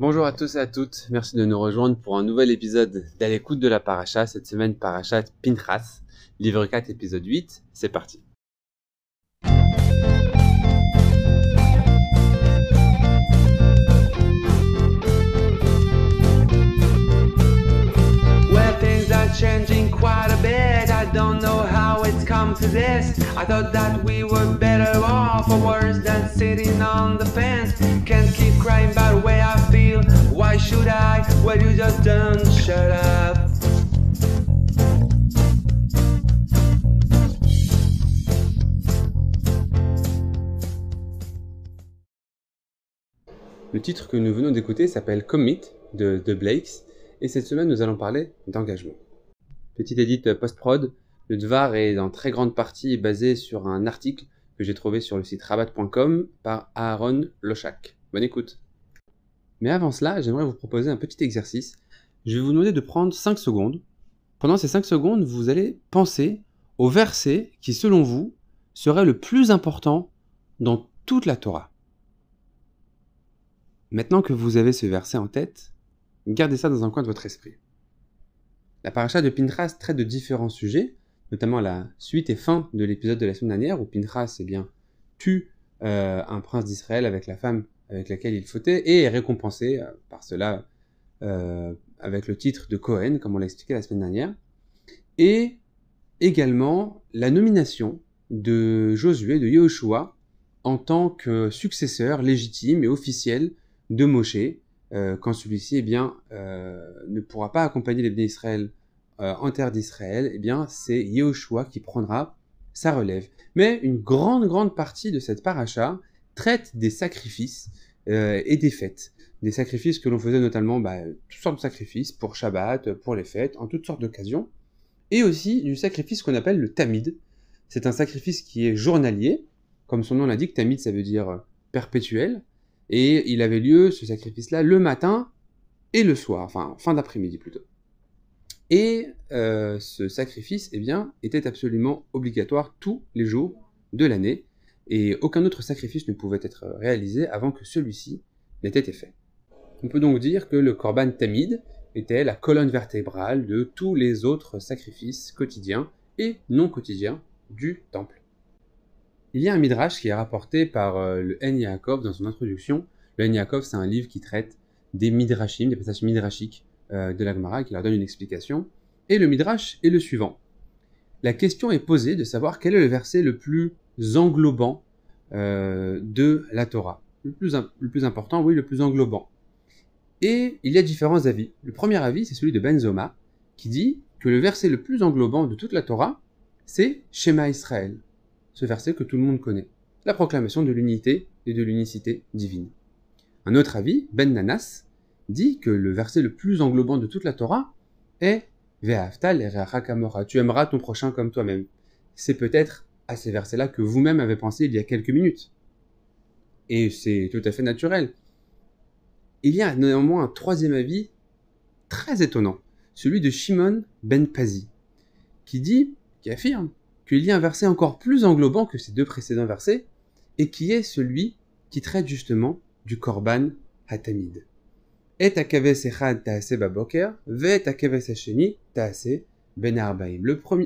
Bonjour à tous et à toutes, merci de nous rejoindre pour un nouvel épisode d'À l'écoute de la paracha, cette semaine paracha Pinchas, livre 4 épisode 8, c'est parti possessed. I thought that we were better off or worse than sitting on the fence. Can't keep crying about the way I feel. Why should I? Well, you just don't shut up. Le titre que nous venons d'écouter s'appelle Commit de The Blakes et cette semaine nous allons parler d'engagement. Petite édite post-prod, le Dvar est en très grande partie basé sur un article que j'ai trouvé sur le site rabat.com par Aaron Lochak. Bonne écoute. Mais avant cela, j'aimerais vous proposer un petit exercice. Je vais vous demander de prendre 5 secondes. Pendant ces 5 secondes, vous allez penser au verset qui, selon vous, serait le plus important dans toute la Torah. Maintenant que vous avez ce verset en tête, gardez ça dans un coin de votre esprit. La paracha de Pintras traite de différents sujets, notamment la suite et fin de l'épisode de la semaine dernière où Pinchas eh bien, tue euh, un prince d'Israël avec la femme avec laquelle il fautait et est récompensé euh, par cela euh, avec le titre de Cohen, comme on l'a expliqué la semaine dernière. Et également la nomination de Josué, de Yehoshua, en tant que successeur légitime et officiel de Moshe, quand celui-ci eh bien, ne pourra pas accompagner les bénis Israël en euh, terre d'Israël, eh bien, c'est Yehoshua qui prendra sa relève. Mais une grande, grande partie de cette paracha traite des sacrifices euh, et des fêtes. Des sacrifices que l'on faisait notamment, bah, toutes sortes de sacrifices pour Shabbat, pour les fêtes, en toutes sortes d'occasions. Et aussi du sacrifice qu'on appelle le tamid. C'est un sacrifice qui est journalier. Comme son nom l'indique, tamid, ça veut dire euh, perpétuel. Et il avait lieu, ce sacrifice-là, le matin et le soir, enfin, fin d'après-midi plutôt. Et euh, ce sacrifice eh bien, était absolument obligatoire tous les jours de l'année, et aucun autre sacrifice ne pouvait être réalisé avant que celui-ci n'ait été fait. On peut donc dire que le korban tamid était la colonne vertébrale de tous les autres sacrifices quotidiens et non quotidiens du temple. Il y a un midrash qui est rapporté par euh, le N. Yaakov dans son introduction. Le N. Yaakov, c'est un livre qui traite des midrashim, des passages midrashiques euh, de de l'Agmara qui leur donne une explication. Et le Midrash est le suivant. La question est posée de savoir quel est le verset le plus englobant euh, de la Torah. Le plus, important, oui, le plus englobant. Et il y a différents avis. Le premier avis, c'est celui de Ben Zoma, qui dit que le verset le plus englobant de toute la Torah, c'est Shema Israël, ce verset que tout le monde connaît, la proclamation de l'unité et de l'unicité divine. Un autre avis, Ben Nanas, dit que le verset le plus englobant de toute la Torah est Ve'aftal e tu aimeras ton prochain comme toi-même. C'est peut-être à ces versets-là que vous-même avez pensé il y a quelques minutes. Et c'est tout à fait naturel. Il y a néanmoins un troisième avis très étonnant, celui de Shimon ben Pazi, qui dit, qui affirme, qu'il y a un verset encore plus englobant que ces deux précédents versets, et qui est celui qui traite justement du Korban Hatamid. Et Echad Baboker, Ve Ben Arbaim. le premier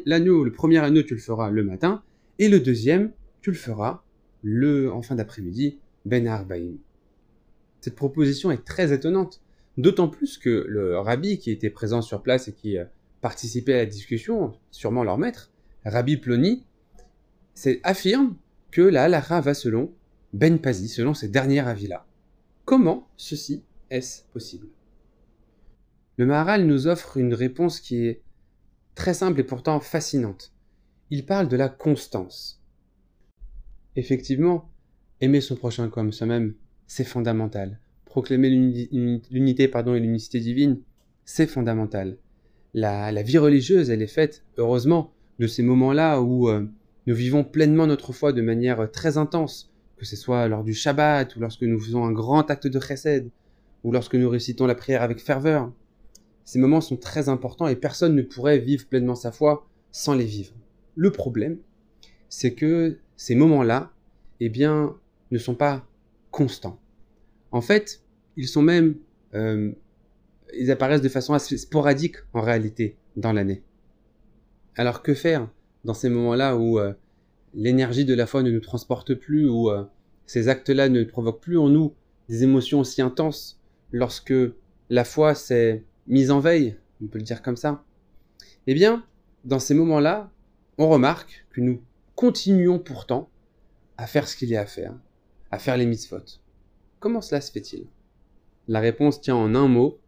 anneau, tu le feras le matin, et le deuxième, tu le feras le, en fin d'après-midi, Ben Cette proposition est très étonnante, d'autant plus que le rabbi qui était présent sur place et qui euh, participait à la discussion, sûrement leur maître, Rabbi Ploni, affirme que la halakha va selon Ben Pazi, selon ces derniers avis-là. Comment ceci est-ce possible Le Maharal nous offre une réponse qui est très simple et pourtant fascinante. Il parle de la constance. Effectivement, aimer son prochain comme soi-même, c'est fondamental. Proclamer l'unité pardon, et l'unicité divine, c'est fondamental. La, vie religieuse, elle est faite, heureusement, de ces moments-là où euh, nous vivons pleinement notre foi de manière euh, très intense, que ce soit lors du Shabbat ou lorsque nous faisons un grand acte de chesed, ou lorsque nous récitons la prière avec ferveur. Ces moments sont très importants et personne ne pourrait vivre pleinement sa foi sans les vivre. Le problème, c'est que ces moments-là, eh bien, ne sont pas constants. En fait, ils sont même, euh, ils apparaissent de façon assez sporadique en réalité dans l'année. Alors que faire dans ces moments-là où euh, l'énergie de la foi ne nous transporte plus, où euh, ces actes-là ne provoquent plus en nous des émotions aussi intenses lorsque la foi s'est mise en veille, on peut le dire comme ça, eh bien, dans ces moments-là, on remarque que nous continuons pourtant à faire ce qu'il y a à faire, à faire les mitzvot. Comment cela se fait-il La réponse tient en un mot,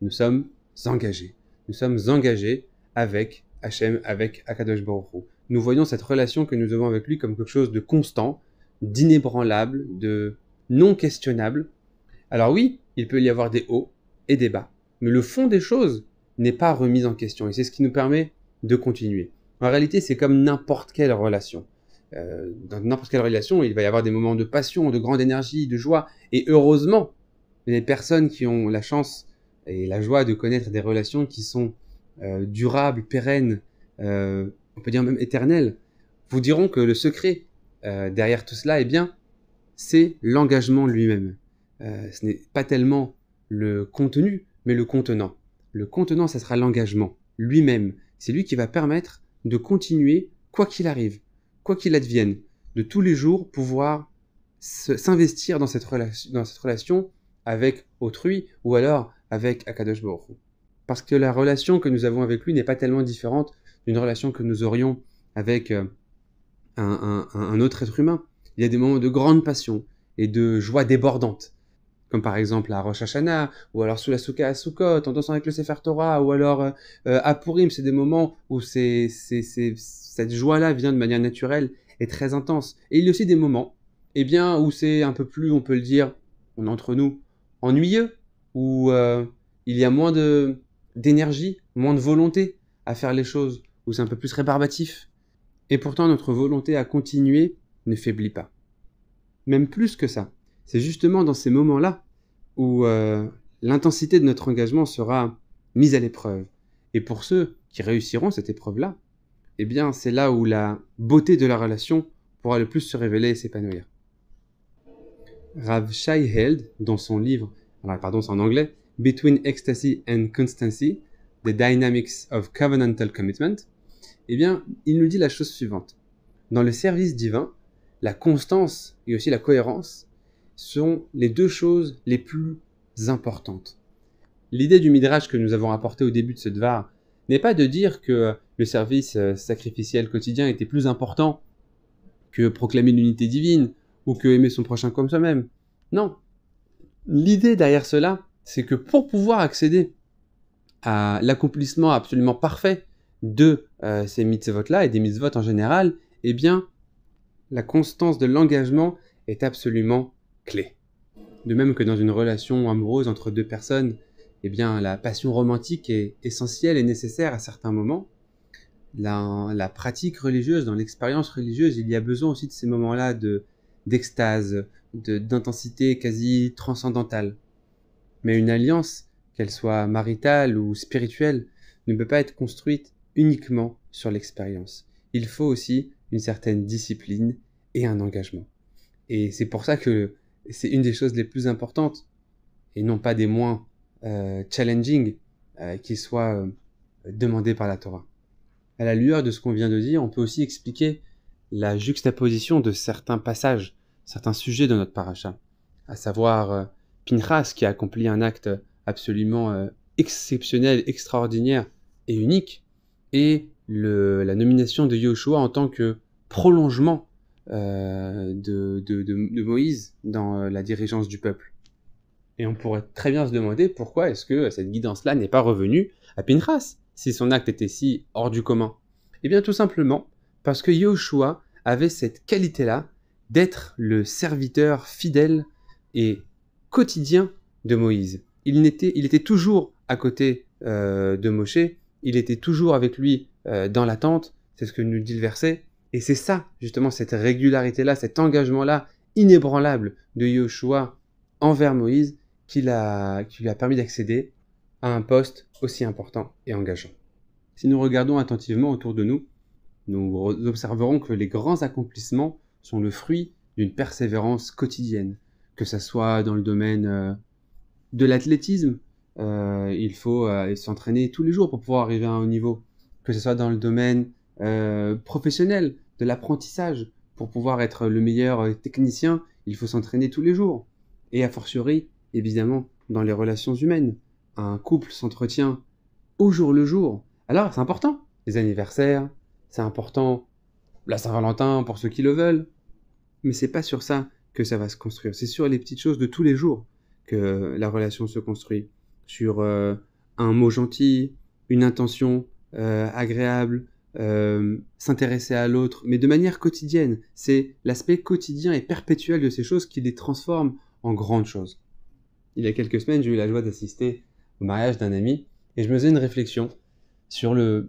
nous sommes engagés. Nous sommes engagés avec Hachem, avec Akadosh Baruch Nous voyons cette relation que nous avons avec lui comme quelque chose de constant, d'inébranlable, de non questionnable. Alors oui, il peut y avoir des hauts et des bas. Mais le fond des choses n'est pas remis en question et c'est ce qui nous permet de continuer. En réalité, c'est comme n'importe quelle relation. Euh, dans n'importe quelle relation, il va y avoir des moments de passion, de grande énergie, de joie. Et heureusement, les personnes qui ont la chance et la joie de connaître des relations qui sont euh, durables, pérennes, euh, on peut dire même éternelles, vous diront que le secret derrière tout cela, eh bien, c'est l'engagement lui-même. Euh, ce n'est pas tellement le contenu, mais le contenant. Le contenant, ça sera l'engagement, lui-même. C'est lui qui va permettre de continuer, quoi qu'il arrive, quoi qu'il advienne, de tous les jours pouvoir s'investir dans, cette relation avec autrui ou alors avec Akadosh Borou. Parce que la relation que nous avons avec lui n'est pas tellement différente d'une relation que nous aurions avec euh, un autre être humain. Il y a des moments de grande passion et de joie débordante comme par exemple à Rosh Hashanah, ou alors sous la Souka à Soukot, en dansant avec le Sefer Torah, ou alors euh, euh, à Purim, c'est des moments où cette joie-là vient de manière naturelle et très intense. Et il y a aussi des moments, eh bien, où c'est un peu plus, on peut le dire, on entre nous, ennuyeux, où euh, il y a moins d'énergie, moins de volonté à faire les choses, où c'est un peu plus rébarbatif. Et pourtant, notre volonté à continuer ne faiblit pas. Même plus que ça c'est justement dans ces moments-là où euh, l'intensité de notre engagement sera mise à l'épreuve. Et pour ceux qui réussiront cette épreuve-là, eh bien, c'est là où la beauté de la relation pourra le plus se révéler et s'épanouir. Rav Shai Held, dans son livre, alors pardon, c'est en anglais, Between Ecstasy and Constancy, The Dynamics of Covenantal Commitment, eh bien, il nous dit la chose suivante. Dans le service divin, la constance et aussi la cohérence sont les deux choses les plus importantes. L'idée du midrash que nous avons apporté au début de ce dvar n'est pas de dire que le service euh, sacrificiel quotidien était plus important que proclamer l'unité divine ou que aimer son prochain comme soi-même. Non. L'idée derrière cela, c'est que pour pouvoir accéder à l'accomplissement absolument parfait de euh, ces mitzvot-là et des mitzvot en général, eh bien, la constance de l'engagement est absolument clé. De même que dans une relation amoureuse entre deux personnes, eh bien, la passion romantique est essentielle et nécessaire à certains moments. La, la pratique religieuse, dans l'expérience religieuse, il y a besoin aussi de ces moments-là de d'extase, d'intensité quasi transcendantale. Mais une alliance, qu'elle soit maritale ou spirituelle, ne peut pas être construite uniquement sur l'expérience. Il faut aussi une certaine discipline et un engagement. Et c'est pour ça que c'est une des choses les plus importantes, et non pas des moins euh, challenging, qui soient euh, euh par la Torah. À la lueur de ce qu'on vient de dire, on peut aussi expliquer la juxtaposition de certains passages, certains sujets de notre paracha, à savoir euh, Pinchas qui a accompli un acte absolument exceptionnel, extraordinaire et unique, et la nomination de Yoshua en tant que prolongement euh, de, Moïse dans euh, la dirigeance du peuple. Et on pourrait très bien se demander pourquoi est-ce que cette guidance-là n'est pas revenue à Pinchas, si son acte était si hors du commun. Eh bien tout simplement parce que Yahushua avait cette qualité-là d'être le serviteur fidèle et quotidien de Moïse. Il, était, il était toujours à côté euh, de Moshe, il était toujours avec lui dans la tente, c'est ce que nous dit le verset, et c'est ça, justement, cette régularité-là, cet engagement-là inébranlable de Yoshua envers Moïse qui, qui lui a permis d'accéder à un poste aussi important et engageant. Si nous regardons attentivement autour de nous, nous observerons que les grands accomplissements sont le fruit d'une persévérance quotidienne, que ce soit dans le domaine euh, de l'athlétisme, euh, il faut euh, s'entraîner tous les jours pour pouvoir arriver à un haut niveau, que ce soit dans le domaine professionnel, de l'apprentissage. Pour pouvoir être le meilleur technicien, il faut s'entraîner tous les jours. Et a fortiori, évidemment, dans les relations humaines. Un couple s'entretient au jour le jour. Alors, c'est important. Les anniversaires, c'est important. La Saint-Valentin pour ceux qui le veulent. Mais c'est pas sur ça que ça va se construire. C'est sur les petites choses de tous les jours que la relation se construit. Sur euh, un mot gentil, une intention euh, agréable, euh, s'intéresser à l'autre, mais de manière quotidienne. C'est l'aspect quotidien et perpétuel de ces choses qui les transforme en grandes choses. Il y a quelques semaines, j'ai eu la joie d'assister au mariage d'un ami et je me faisais une réflexion sur le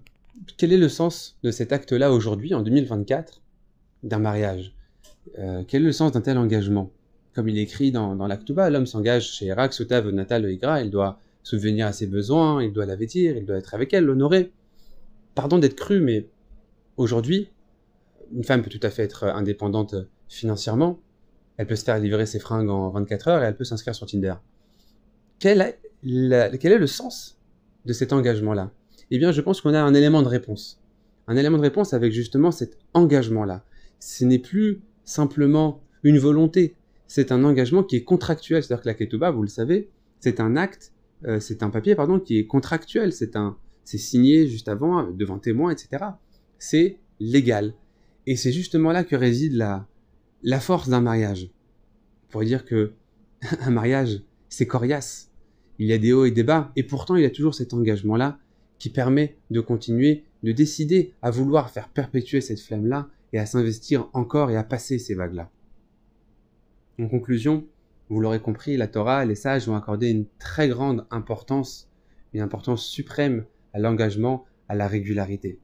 quel est le sens de cet acte-là aujourd'hui, en 2024, d'un mariage euh, Quel est le sens d'un tel engagement Comme il écrit dans, dans l'homme s'engage chez Hérax, Soutave, Natal, Igra, il doit subvenir à ses besoins, il doit la vêtir, il doit être avec elle, l'honorer pardon d'être cru, mais aujourd'hui, une femme peut tout à fait être euh, indépendante euh, financièrement. Elle peut se faire livrer ses fringues en 24 heures et elle peut s'inscrire sur Tinder. Quel est, le sens de cet engagement-là Eh bien, je pense qu'on a un élément de réponse. Un élément de réponse avec justement cet engagement-là. Ce n'est plus simplement une volonté, c'est un engagement qui est contractuel. C'est-à-dire que la ketouba, vous le savez, c'est un acte, euh, c'est un papier, pardon, qui est contractuel. C'est un, c'est signé juste avant, devant témoin, etc. C'est légal. Et c'est justement là que réside la, la force d'un mariage. On pourrait dire que un mariage, c'est coriace. Il y a des hauts et des bas, et pourtant il y a toujours cet engagement-là qui permet de continuer, de décider à vouloir faire perpétuer cette flamme-là et à s'investir encore et à passer ces vagues-là. En conclusion, vous l'aurez compris, la Torah, les sages ont accordé une très grande importance, une importance suprême à l'engagement, à la régularité.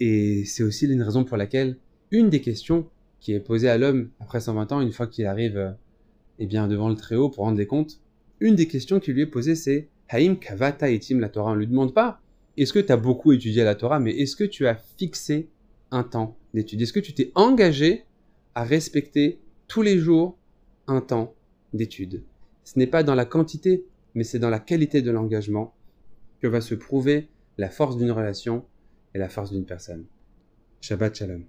Et c'est aussi une raison pour laquelle une des questions qui est posée à l'homme après 120 ans, une fois qu'il arrive eh bien, devant le Très-Haut pour rendre des comptes, une des questions qui lui est posée c'est Haïm Kavata Tim, la Torah. On ne lui demande pas est-ce que tu as beaucoup étudié la Torah, mais est-ce que tu as fixé un temps d'étude Est-ce que tu t'es engagé à respecter tous les jours un temps d'étude Ce n'est pas dans la quantité, mais c'est dans la qualité de l'engagement que va se prouver la force d'une relation et la force d'une personne. Shabbat Shalom.